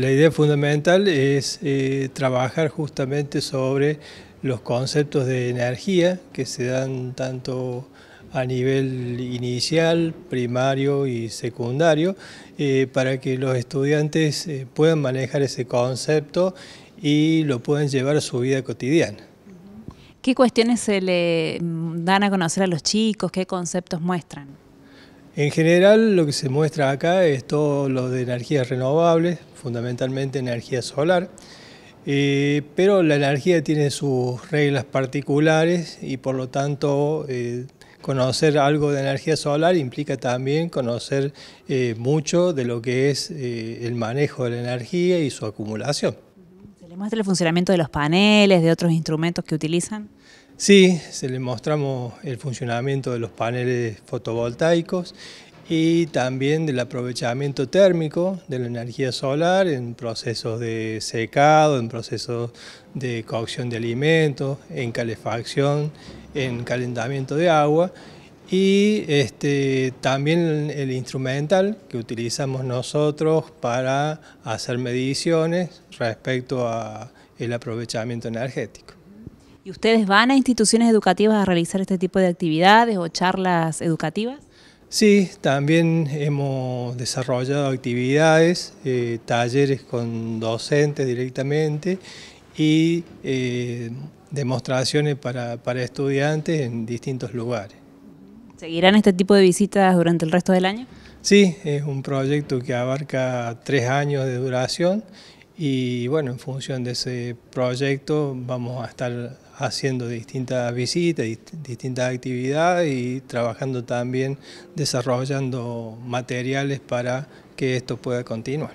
La idea fundamental es eh, trabajar justamente sobre los conceptos de energía que se dan tanto a nivel inicial, primario y secundario, eh, para que los estudiantes eh, puedan manejar ese concepto y lo puedan llevar a su vida cotidiana. ¿Qué cuestiones se le mm, dan a conocer a los chicos? ¿Qué conceptos muestran? En general lo que se muestra acá es todo lo de energías renovables, fundamentalmente energía solar, eh, pero la energía tiene sus reglas particulares y por lo tanto eh, conocer algo de energía solar implica también conocer eh, mucho de lo que es el manejo de la energía y su acumulación. ¿Se le muestra el funcionamiento de los paneles, de otros instrumentos que utilizan? Sí, se le mostramos el funcionamiento de los paneles fotovoltaicos y también del aprovechamiento térmico de la energía solar en procesos de secado, en procesos de cocción de alimentos, en calefacción, en calentamiento de agua y este, también el instrumental que utilizamos nosotros para hacer mediciones respecto al aprovechamiento energético. ¿Y ustedes van a instituciones educativas a realizar este tipo de actividades o charlas educativas? Sí, también hemos desarrollado actividades, eh, talleres con docentes directamente y eh, demostraciones para, para estudiantes en distintos lugares. ¿Seguirán este tipo de visitas durante el resto del año? Sí, es un proyecto que abarca tres años de duración y bueno, en función de ese proyecto vamos a estar haciendo distintas visitas, distintas actividades y trabajando también, desarrollando materiales para que esto pueda continuar.